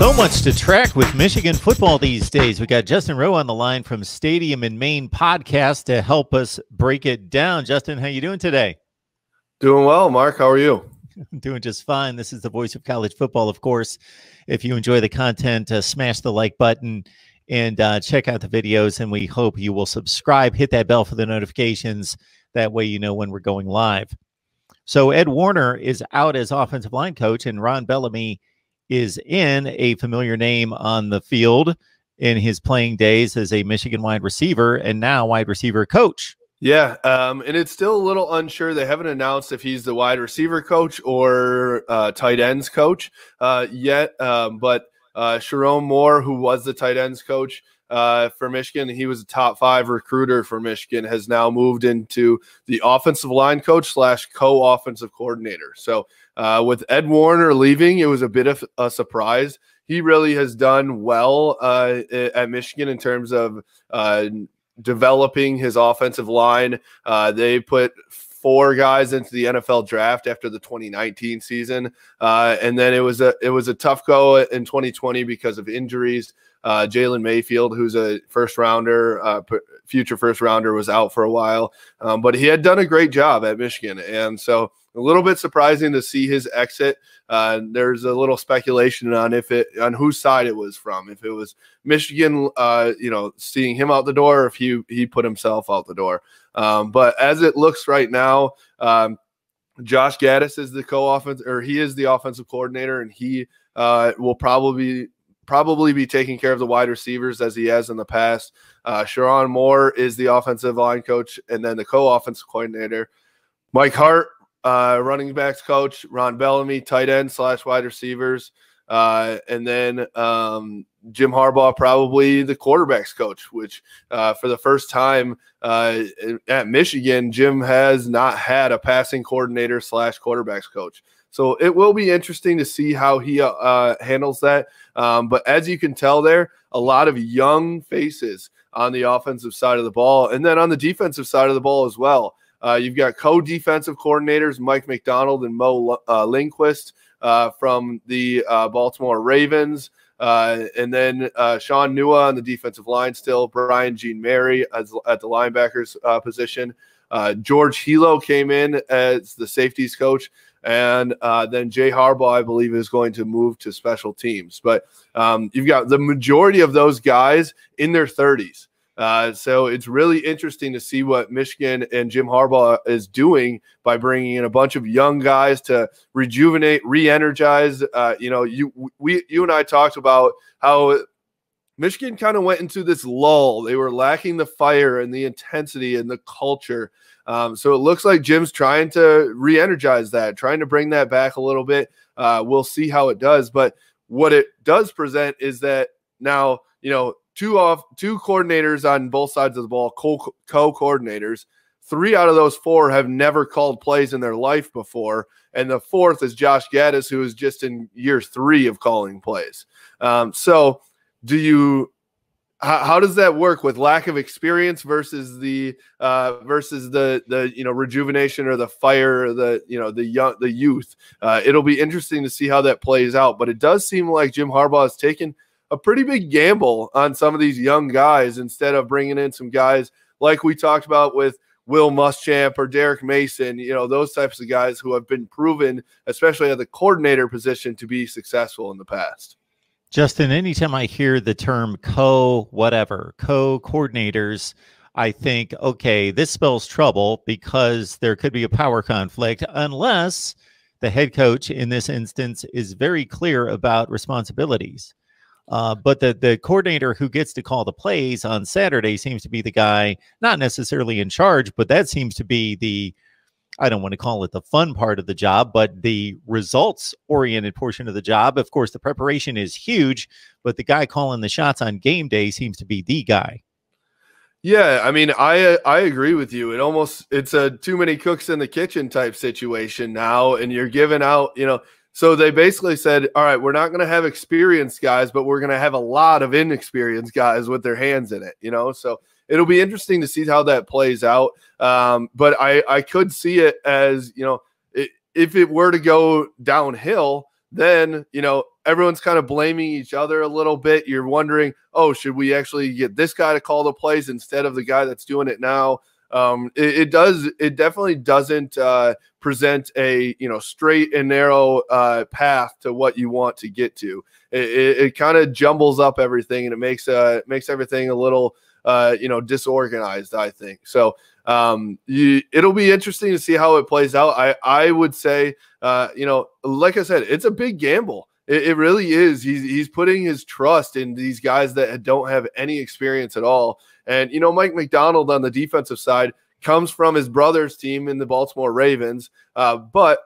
So much to track with Michigan football these days. We got Justin Rowe on the line from Stadium in Maine podcast to help us break it down. Justin, how you doing today? Doing well, Mark. How are you? doing just fine. This is the voice of college football, of course. If you enjoy the content, uh, smash the like button and uh, check out the videos. And we hope you will subscribe, hit that bell for the notifications. That way, you know when we're going live. So Ed Warner is out as offensive line coach, and Ron Bellamy is in a familiar name on the field in his playing days as a Michigan wide receiver and now wide receiver coach. Yeah, um, and it's still a little unsure. They haven't announced if he's the wide receiver coach or uh, tight ends coach uh, yet. Um, but uh, Sharon Moore, who was the tight ends coach, uh, for Michigan. He was a top five recruiter for Michigan, has now moved into the offensive line coach slash co offensive coordinator. So, uh, with Ed Warner leaving, it was a bit of a surprise. He really has done well uh, at Michigan in terms of uh, developing his offensive line. Uh, they put four guys into the NFL draft after the 2019 season, uh, and then it was a it was a tough go in 2020 because of injuries. Uh, Jalen Mayfield, who's a first rounder, uh, future first rounder, was out for a while, um, but he had done a great job at Michigan. And so a little bit surprising to see his exit. Uh, there's a little speculation on if it on whose side it was from. If it was Michigan, uh, you know, seeing him out the door, if he he put himself out the door. Um, but as it looks right now, um, Josh Gaddis is the co-offense, or he is the offensive coordinator, and he uh, will probably probably be taking care of the wide receivers as he has in the past. Uh, Sharon Moore is the offensive line coach and then the co offensive coordinator. Mike Hart, uh, running backs coach. Ron Bellamy, tight end slash wide receivers. Uh, and then um, Jim Harbaugh, probably the quarterbacks coach, which uh, for the first time uh, at Michigan, Jim has not had a passing coordinator slash quarterbacks coach. So it will be interesting to see how he uh, uh, handles that. Um, but as you can tell, there a lot of young faces on the offensive side of the ball, and then on the defensive side of the ball as well. Uh, you've got co-defensive coordinators Mike McDonald and Mo uh, Lindquist uh, from the uh, Baltimore Ravens. Uh, and then uh, Sean Nua on the defensive line, still Brian Jean Mary as, at the linebackers uh, position. Uh, George Hilo came in as the safeties coach. And uh, then Jay Harbaugh, I believe, is going to move to special teams. But um, you've got the majority of those guys in their 30s. Uh, so it's really interesting to see what Michigan and Jim Harbaugh is doing by bringing in a bunch of young guys to rejuvenate, re-energize. Uh, you know, you we you and I talked about how Michigan kind of went into this lull. They were lacking the fire and the intensity and the culture. Um, so it looks like Jim's trying to re energize that, trying to bring that back a little bit. Uh, we'll see how it does. But what it does present is that now, you know, two off two coordinators on both sides of the ball, co coordinators. Three out of those four have never called plays in their life before. And the fourth is Josh Gaddis, who is just in year three of calling plays. Um, so do you how, how, does that work with lack of experience versus the uh, versus the the you know rejuvenation or the fire or the you know the young the youth? Uh, it'll be interesting to see how that plays out. But it does seem like Jim Harbaugh has taken a pretty big gamble on some of these young guys instead of bringing in some guys like we talked about with Will Muschamp or Derek Mason, you know, those types of guys who have been proven, especially at the coordinator position, to be successful in the past. Justin, anytime I hear the term co whatever, co coordinators, I think, okay, this spells trouble because there could be a power conflict unless the head coach in this instance is very clear about responsibilities. Uh, but the, the coordinator who gets to call the plays on Saturday seems to be the guy, not necessarily in charge, but that seems to be the I don't want to call it the fun part of the job, but the results oriented portion of the job. Of course, the preparation is huge, but the guy calling the shots on game day seems to be the guy. Yeah, I mean, I uh, I agree with you. It almost it's a too many cooks in the kitchen type situation now, and you're giving out, you know. So they basically said, all right, we're not going to have experienced guys, but we're going to have a lot of inexperienced guys with their hands in it, you know. So it'll be interesting to see how that plays out. Um, but I, I could see it as, you know, it, if it were to go downhill, then, you know, everyone's kind of blaming each other a little bit. You're wondering, oh, should we actually get this guy to call the plays instead of the guy that's doing it now? Um, it, it, does. It definitely doesn't uh, present a you know straight and narrow uh, path to what you want to get to. It, it, it kind of jumbles up everything, and it makes uh, makes everything a little uh, you know, disorganized, I think. So um, you, it'll be interesting to see how it plays out. I, I would say, uh, you know, like I said, it's a big gamble. It, it, really is. He's, he's putting his trust in these guys that don't have any experience at all. And, you know, Mike McDonald on the defensive side comes from his brother's team in the Baltimore Ravens. Uh, but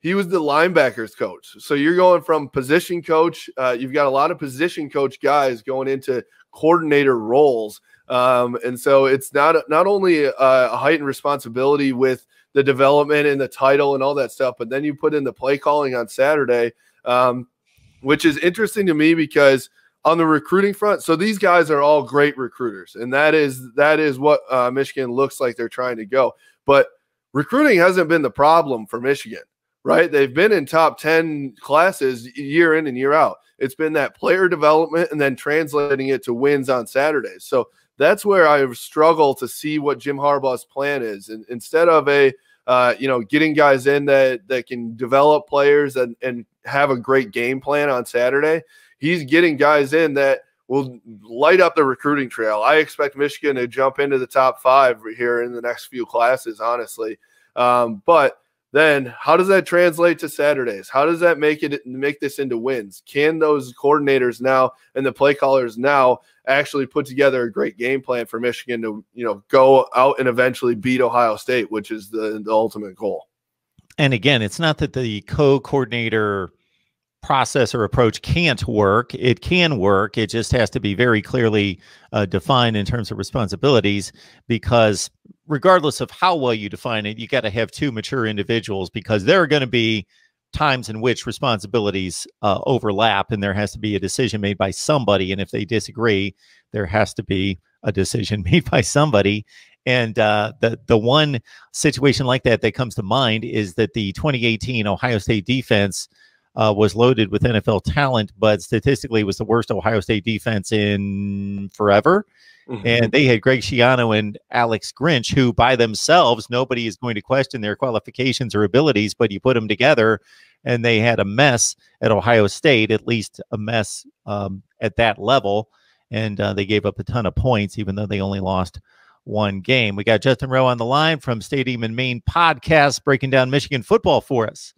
he was the linebackers coach. So you're going from position coach. Uh, you've got a lot of position coach guys going into coordinator roles. Um, and so it's not not only a, a heightened responsibility with the development and the title and all that stuff, but then you put in the play calling on Saturday, um, which is interesting to me because on the recruiting front, so these guys are all great recruiters, and that is that is what uh, Michigan looks like they're trying to go. But recruiting hasn't been the problem for Michigan, right? They've been in top ten classes year in and year out. It's been that player development and then translating it to wins on Saturdays. So that's where I struggle to see what Jim Harbaugh's plan is. And instead of a uh, you know, getting guys in that that can develop players and and have a great game plan on Saturday. He's getting guys in that will light up the recruiting trail. I expect Michigan to jump into the top five here in the next few classes, honestly. Um, but then how does that translate to Saturdays? How does that make it make this into wins? Can those coordinators now and the play callers now actually put together a great game plan for Michigan to, you know, go out and eventually beat Ohio State, which is the, the ultimate goal? And again, it's not that the co-coordinator process or approach can't work. It can work. It just has to be very clearly uh, defined in terms of responsibilities because regardless of how well you define it, you got to have two mature individuals because there are going to be times in which responsibilities uh, overlap and there has to be a decision made by somebody. And if they disagree, there has to be a decision made by somebody. And uh, the the one situation like that that comes to mind is that the 2018 Ohio State defense uh, was loaded with NFL talent, but statistically was the worst Ohio State defense in forever. Mm-hmm. And they had Greg Schiano and Alex Grinch, who by themselves, nobody is going to question their qualifications or abilities, but you put them together and they had a mess at Ohio State, at least a mess um, at that level. And uh, they gave up a ton of points, even though they only lost one game. We got Justin Rowe on the line from Stadium and Maine podcast breaking down Michigan football for us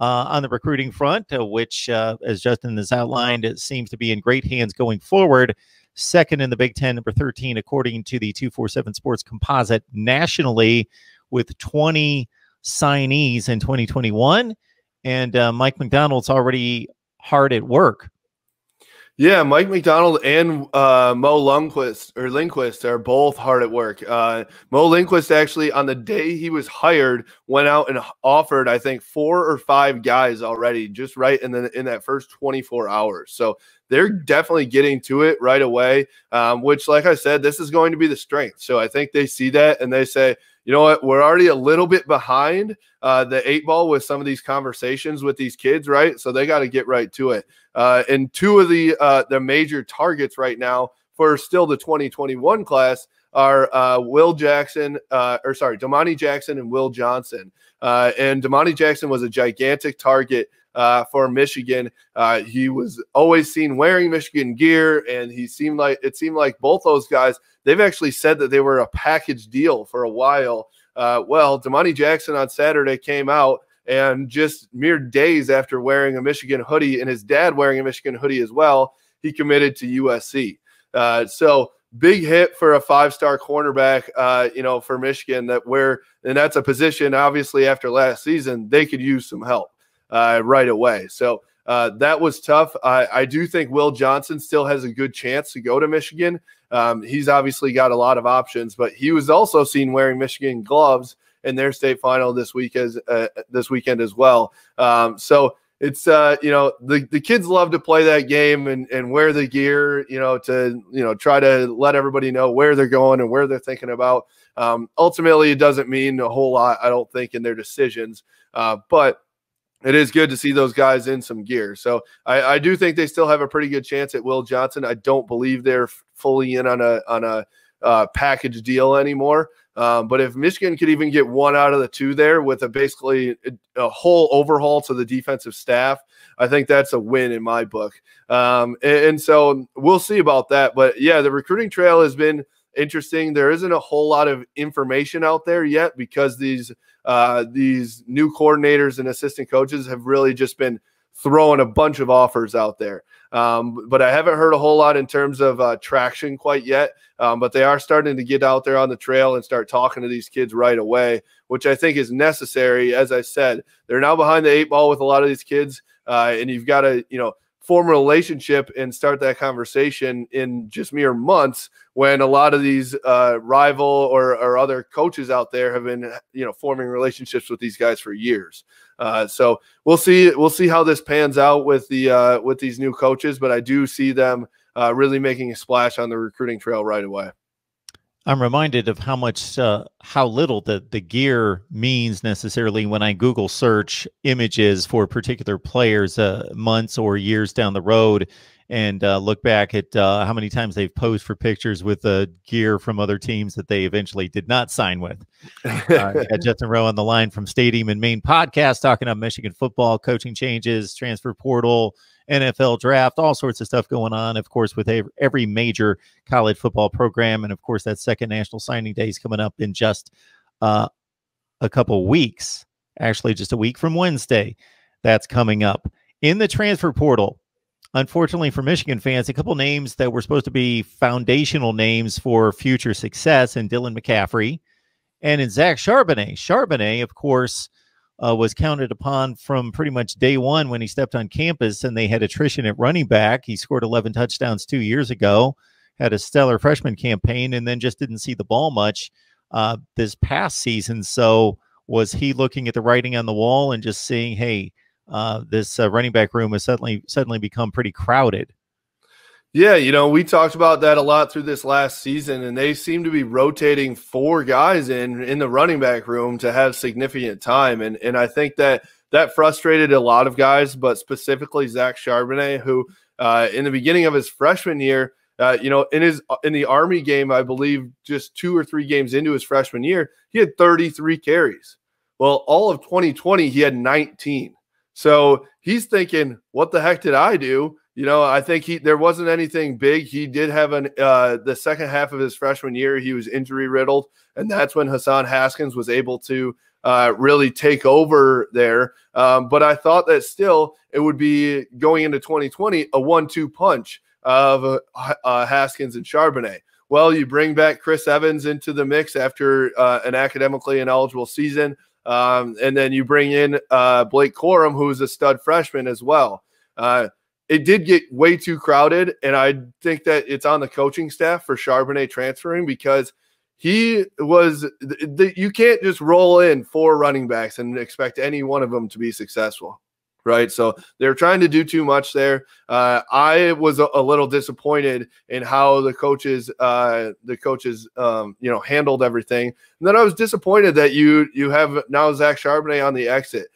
uh, on the recruiting front, uh, which, uh, as Justin has outlined, it seems to be in great hands going forward. Second in the Big Ten, number 13, according to the 247 Sports Composite nationally, with 20 signees in 2021. And uh, Mike McDonald's already hard at work yeah, Mike McDonald and uh, Mo Lundquist or Lindquist are both hard at work. Uh, Mo Lindquist actually, on the day he was hired, went out and offered I think four or five guys already, just right in the in that first 24 hours. So they're hmm. definitely getting to it right away. Um, which, like I said, this is going to be the strength. So I think they see that and they say, you know what? We're already a little bit behind uh, the eight ball with some of these conversations with these kids, right? So they got to get right to it. Uh, and two of the uh, the major targets right now for still the 2021 class are uh, Will Jackson, uh, or sorry, Damani Jackson and Will Johnson. Uh, and Damani Jackson was a gigantic target uh, for Michigan. Uh, he was always seen wearing Michigan gear, and he seemed like it seemed like both those guys. They've actually said that they were a package deal for a while. Uh, well, Demonte Jackson on Saturday came out and just mere days after wearing a Michigan hoodie and his dad wearing a Michigan hoodie as well, he committed to USC. Uh, so big hit for a five-star cornerback, uh, you know, for Michigan that where and that's a position obviously after last season they could use some help uh, right away. So uh, that was tough. I, I, do think Will Johnson still has a good chance to go to Michigan. Um, he's obviously got a lot of options, but he was also seen wearing Michigan gloves in their state final this week as uh, this weekend as well. Um, so it's uh, you know the the kids love to play that game and and wear the gear you know to you know try to let everybody know where they're going and where they're thinking about. Um, ultimately, it doesn't mean a whole lot, I don't think, in their decisions, uh, but it is good to see those guys in some gear. So I, I, do think they still have a pretty good chance at Will Johnson. I don't believe they're fully in on a on a uh, package deal anymore. Um, but if Michigan could even get one out of the two there with a basically a, a whole overhaul to the defensive staff, I think that's a win in my book. Um, and, and so we'll see about that. But yeah, the recruiting trail has been interesting. There isn't a whole lot of information out there yet because these uh, these new coordinators and assistant coaches have really just been throwing a bunch of offers out there. Um, but I haven't heard a whole lot in terms of uh, traction quite yet. Um, but they are starting to get out there on the trail and start talking to these kids right away, which I think is necessary. As I said, they're now behind the eight ball with a lot of these kids, uh, and you've got to, you know, form a relationship and start that conversation in just mere months when a lot of these uh, rival or, or, other coaches out there have been you know forming relationships with these guys for years uh, so we'll see we'll see how this pans out with the uh, with these new coaches but i do see them uh, really making a splash on the recruiting trail right away I'm reminded of how much, uh, how little the, the gear means necessarily when I Google search images for particular players uh, months or years down the road and uh, look back at uh, how many times they've posed for pictures with the uh, gear from other teams that they eventually did not sign with. Uh, Justin Rowe on the line from Stadium and Main podcast talking about Michigan football, coaching changes, transfer portal, NFL draft, all sorts of stuff going on, of course, with every major college football program. And of course, that second national signing day is coming up in just uh, a couple weeks, actually, just a week from Wednesday. That's coming up in the transfer portal. Unfortunately for Michigan fans, a couple names that were supposed to be foundational names for future success in Dylan McCaffrey and in Zach Charbonnet. Charbonnet, of course, uh, was counted upon from pretty much day one when he stepped on campus, and they had attrition at running back. He scored 11 touchdowns two years ago, had a stellar freshman campaign, and then just didn't see the ball much uh, this past season. So, was he looking at the writing on the wall and just seeing, hey, uh, this uh, running back room has suddenly suddenly become pretty crowded? Yeah, you know, we talked about that a lot through this last season, and they seem to be rotating four guys in in the running back room to have significant time, and and I think that that frustrated a lot of guys, but specifically Zach Charbonnet, who uh, in the beginning of his freshman year, uh, you know, in his in the Army game, I believe just two or three games into his freshman year, he had 33 carries. Well, all of 2020, he had 19. So he's thinking, what the heck did I do? you know, I think he there wasn't anything big. He did have an uh, the second half of his freshman year, he was injury riddled, and that's when Hassan Haskins was able to uh, really take over there. Um, but I thought that still it would be going into 2020 a one-two punch of uh, uh, Haskins and Charbonnet. Well, you bring back Chris Evans into the mix after uh, an academically ineligible season, um, and then you bring in uh, Blake Corum, who is a stud freshman as well. Uh, it did get way too crowded. And I think that it's on the coaching staff for Charbonnet transferring because he was you can't just roll in four running backs and expect any one of them to be successful. Right. So they're trying to do too much there. Uh, I was a, a, little disappointed in how the coaches, uh, the coaches, um, you know, handled everything. And then I was disappointed that you, you have now Zach Charbonnet on the exit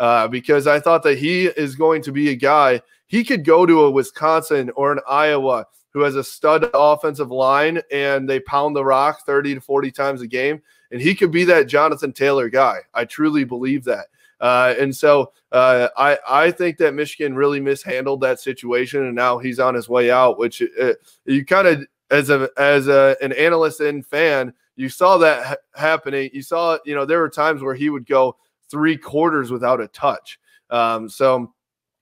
uh, because I thought that he is going to be a guy he could go to a Wisconsin or an Iowa who has a stud offensive line and they pound the rock 30 to 40 times a game. And he could be that Jonathan Taylor guy. I truly believe that. Uh, and so uh, I, I think that Michigan really mishandled that situation. And now he's on his way out, which uh, you kind of, as a as a, an analyst and fan, you saw that ha happening. You saw, you know, there were times where he would go three quarters without a touch. Um, so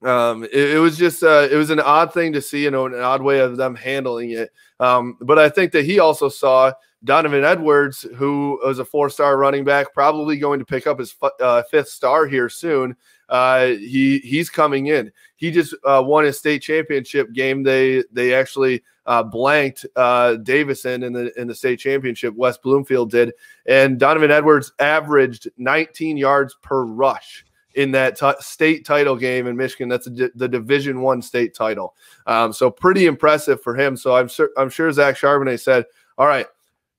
um, it, it, was just uh, it was an odd thing to see, you know, an odd way of them handling it. Um, but I think that he also saw Donovan Edwards, who was a four-star running back, probably going to pick up his uh, fifth star here soon. Uh, he he's coming in. He just uh, won a state championship game. They they actually uh, blanked uh, Davison in the in the state championship. West Bloomfield did, and Donovan Edwards averaged 19 yards per rush in that t- state title game in Michigan. That's the Division One state title. Um, so pretty impressive for him. So I'm sure I'm sure Zach Charbonnet said, "All right,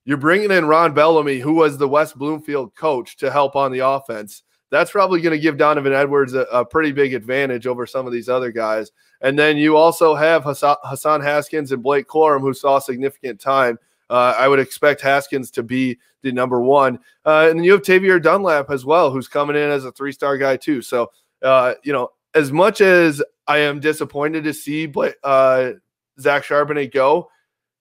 you're bringing in Ron Bellamy, who was the West Bloomfield coach, to help on the offense." That's probably going to give Donovan Edwards a, a, pretty big advantage over some of these other guys. And then you also have Hassan, Hassan Haskins and Blake Corum, who saw significant time uh, I would expect Haskins to be the number one. Uh, and then you have Tavier Dunlap as well, who's coming in as a three star guy, too. So, uh, you know, as much as I am disappointed to see Bla- uh, Zach Charbonnet go,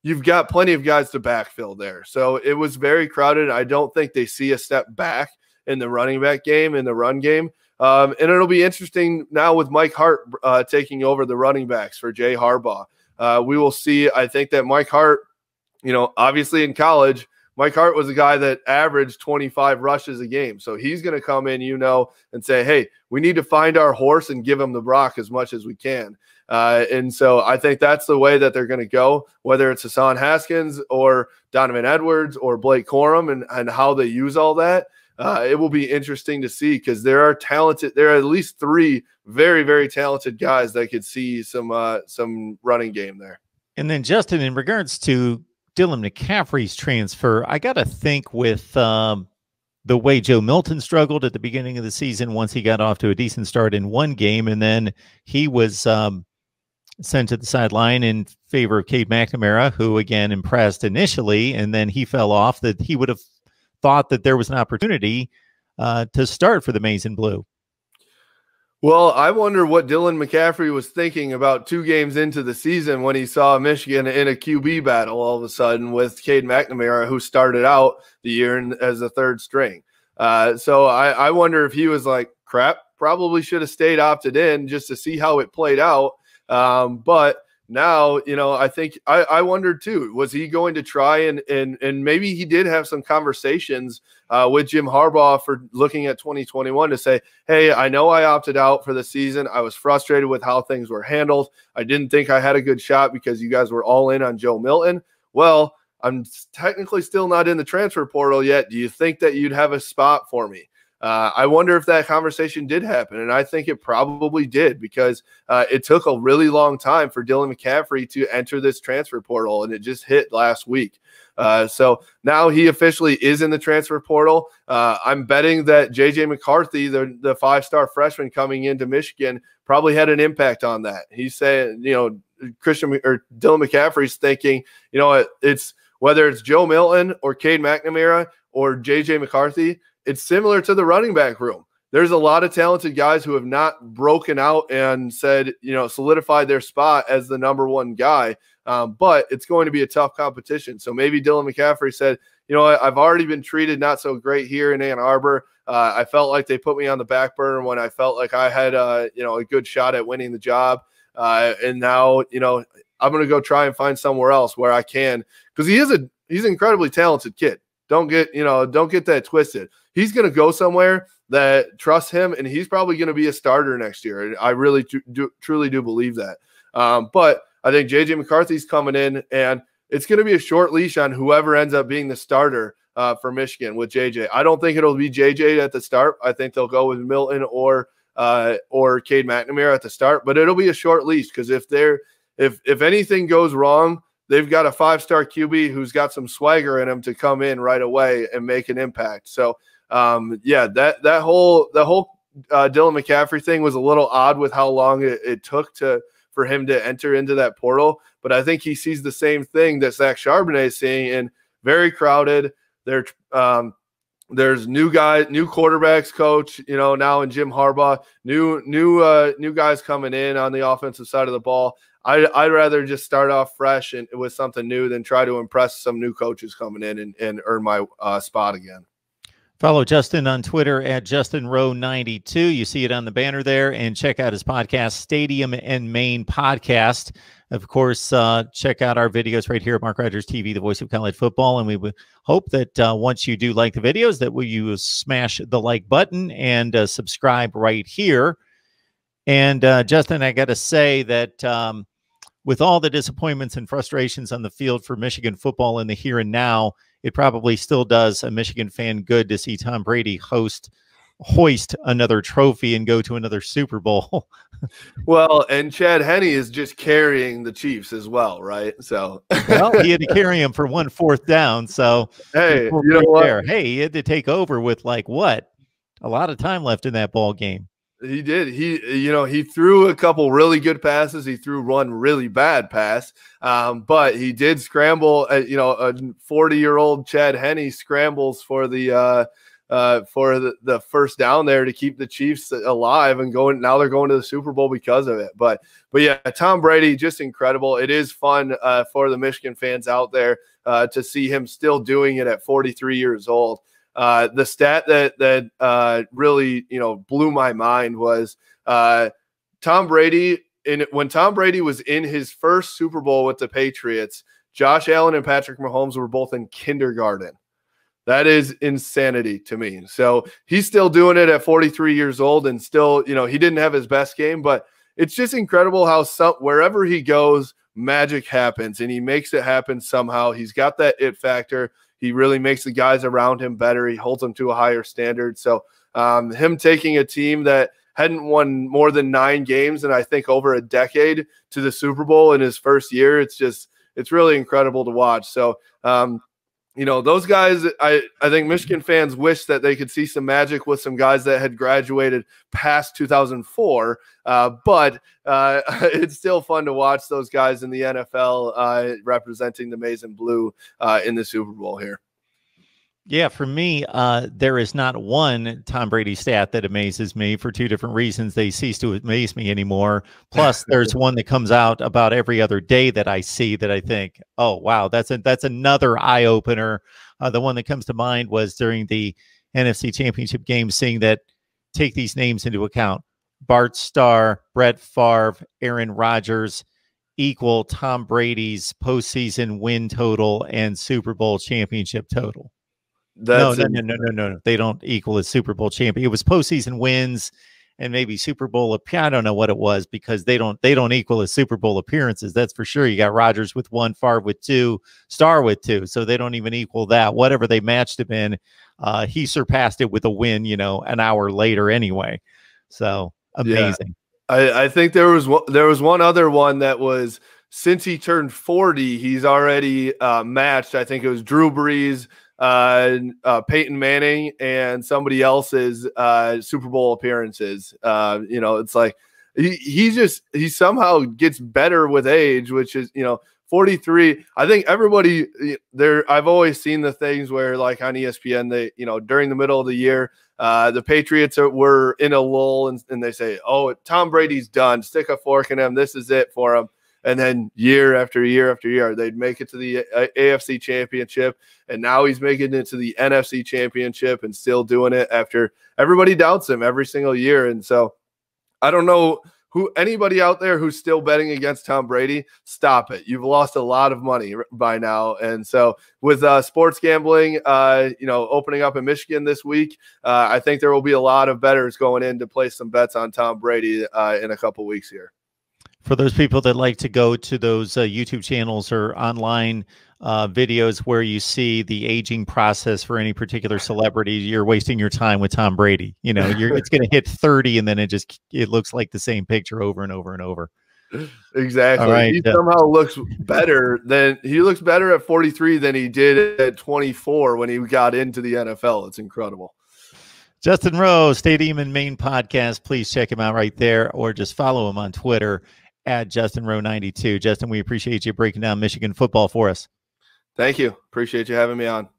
you've got plenty of guys to backfill there. So it was very crowded. I don't think they see a step back in the running back game, in the run game. Um, and it'll be interesting now with Mike Hart uh, taking over the running backs for Jay Harbaugh. Uh, we will see. I think that Mike Hart you know, obviously in college, Mike Hart was a guy that averaged 25 rushes a game. So he's going to come in, you know, and say, hey, we need to find our horse and give him the rock as much as we can. Uh, and so I think that's the way that they're going to go, whether it's Hassan Haskins or Donovan Edwards or Blake Corum and, and how they use all that. Uh, it will be interesting to see because there are talented, there are at least three very, very talented guys that could see some uh, some running game there. And then Justin, in regards to Dylan McCaffrey's transfer, I got to think with um, the way Joe Milton struggled at the beginning of the season once he got off to a decent start in one game, and then he was um, sent to the sideline in favor of Cade McNamara, who again impressed initially, and then he fell off, that he would have thought that there was an opportunity uh, to start for the Mason Blue. Well, I wonder what Dylan McCaffrey was thinking about two games into the season when he saw Michigan in a QB battle all of a sudden with Cade McNamara, who started out the year as the third string. Uh, so I, I wonder if he was like, crap, probably should have stayed opted in just to see how it played out. Um, but – now, you know, I think I, I wondered too, was he going to try and and and maybe he did have some conversations uh, with Jim Harbaugh for looking at 2021 to say, hey, I know I opted out for the season. I was frustrated with how things were handled. I didn't think I had a good shot because you guys were all in on Joe Milton. Well, I'm technically still not in the transfer portal yet. Do you think that you'd have a spot for me? Uh, I wonder if that conversation did happen, and I think it probably did because uh, it took a really long time for Dylan McCaffrey to enter this transfer portal, and it just hit last week. Uh, so now he officially is in the transfer portal. Uh, I'm betting that JJ McCarthy, the, the five star freshman coming into Michigan, probably had an impact on that. He's saying, you know, Christian or Dylan McCaffrey's thinking, you know, it, it's whether it's Joe Milton or Cade McNamara or JJ McCarthy, it's similar to the running back room. There's a lot of talented guys who have not broken out and said, you know, solidified their spot as the number one guy. Um, but it's going to be a tough competition. So maybe Dylan McCaffrey said, you know, I, have already been treated not so great here in Ann Arbor. Uh, I felt like they put me on the back burner when I felt like I had, uh, you know, a good shot at winning the job. Uh, and now, you know, I'm going to go try and find somewhere else where I can because he is a he's an incredibly talented kid. Don't get you know don't get that twisted he's going to go somewhere that trusts him, and he's probably going to be a starter next year. I really do, truly do believe that. Um, but I think JJ McCarthy's coming in, and it's going to be a short leash on whoever ends up being the starter uh, for Michigan with JJ. I don't think it'll be JJ at the start. I think they'll go with Milton or uh, or Cade McNamara at the start, but it'll be a short leash because if they're if if anything goes wrong, they've got a five star QB who's got some swagger in him to come in right away and make an impact. So um, yeah, that that whole the whole uh, Dylan McCaffrey thing was a little odd with how long it, it, took to for him to enter into that portal. But I think he sees the same thing that Zach Charbonnet is seeing, and very crowded. There, um, there's new guys, new quarterbacks coach, you know, now in Jim Harbaugh, new new uh, new guys coming in on the offensive side of the ball. I, I'd rather just start off fresh and with something new than try to impress some new coaches coming in and, and earn my uh, spot again. Follow Justin on Twitter at JustinRowe92. You see it on the banner there. And check out his podcast, Stadium and Main Podcast. Of course, uh, check out our videos right here at Mark Rogers TV, the voice of college football. And we hope that uh, once you do like the videos, that you smash the like button and uh, subscribe right here. And uh, Justin, I got to say that um, with all the disappointments and frustrations on the field for Michigan football in the here and now – it probably still does a Michigan fan good to see Tom Brady host hoist another trophy and go to another Super Bowl. well, and Chad Henney is just carrying the Chiefs as well, right? So well, he had to carry him for one fourth down. So hey, you know what? Hey, he had to take over with like what? A lot of time left in that ball game. He did. He, you know, he threw a couple really good passes. He threw one really bad pass, um, but he did scramble. Uh, you know, a forty-year-old Chad Henney scrambles for the uh, uh, for the, the, first down there to keep the Chiefs alive and going. Now they're going to the Super Bowl because of it. But but yeah, Tom Brady just incredible. It is fun uh, for the Michigan fans out there uh, to see him still doing it at forty-three years old. Uh, the stat that that uh, really you know blew my mind was uh, Tom Brady. In when Tom Brady was in his first Super Bowl with the Patriots, Josh Allen and Patrick Mahomes were both in kindergarten. That is insanity to me. So he's still doing it at 43 years old, and still, you know, he didn't have his best game, but it's just incredible how some, wherever he goes, magic happens, and he makes it happen somehow. He's got that it factor, he really makes the guys around him better. He holds them to a higher standard. So um, him taking a team that hadn't won more than nine games and I think over a decade to the Super Bowl in his first year, it's just it's really incredible to watch. So um, you know, those guys, I, I think Michigan fans wish that they could see some magic with some guys that had graduated past 2004. Uh, but uh, it's still fun to watch those guys in the NFL uh, representing the maize and blue uh, in the Super Bowl here. Yeah, for me, uh, there is not one Tom Brady stat that amazes me for two different reasons. They cease to amaze me anymore. Plus, there's one that comes out about every other day that I see that I think, oh wow, that's a that's another eye opener. Uh, the one that comes to mind was during the NFC Championship game, seeing that take these names into account: Bart Starr, Brett Favre, Aaron Rodgers equal Tom Brady's postseason win total and Super Bowl championship total. That's no, no, no, no, no, no, They don't equal a Super Bowl champion. It was postseason wins and maybe Super Bowl. I don't know what it was because they don't they don't equal a Super Bowl appearances. That's for sure. You got Rogers with one, Favre with two, Star with two, so they don't even equal that. Whatever they matched him in, uh, he surpassed it with a win. You know, an hour later anyway. So amazing. Yeah. I, I think there was one, there was one other one that was since he turned forty, he's already uh, matched. I think it was Drew Brees uh, uh, Peyton Manning and somebody else's uh, Super Bowl appearances. Uh, you know, it's like he, he just he somehow gets better with age, which is you know 43. I think everybody there. I've always seen the things where like on ESPN, they you know during the middle of the year. Uh, the Patriots are, were in a lull, and, and they say, "Oh, Tom Brady's done. Stick a fork in him. This is it for him." And then year after year after year, they'd make it to the uh, AFC championship. And now he's making it to the NFC championship and still doing it after everybody doubts him every single year. And so I don't know who anybody out there who's still betting against Tom Brady, stop it. You've lost a lot of money by now. And so with uh, sports gambling, uh, you know, opening up in Michigan this week, uh, I think there will be a lot of betters going in to place some bets on Tom Brady uh, in a couple weeks here for those people that like to go to those uh, YouTube channels or online uh, videos where you see the aging process for any particular celebrity, you're wasting your time with Tom Brady. You know, it's going to hit 30 and then it just it looks like the same picture over and over and over. Exactly. Right. He uh, somehow looks better than he looks better at 43 than he did at 24 when he got into the NFL. It's incredible. Justin Rowe, Stadium and Main podcast. Please check him out right there or just follow him on Twitter at Justin Rowe 92. Justin, we appreciate you breaking down Michigan football for us. Thank you. Appreciate you having me on.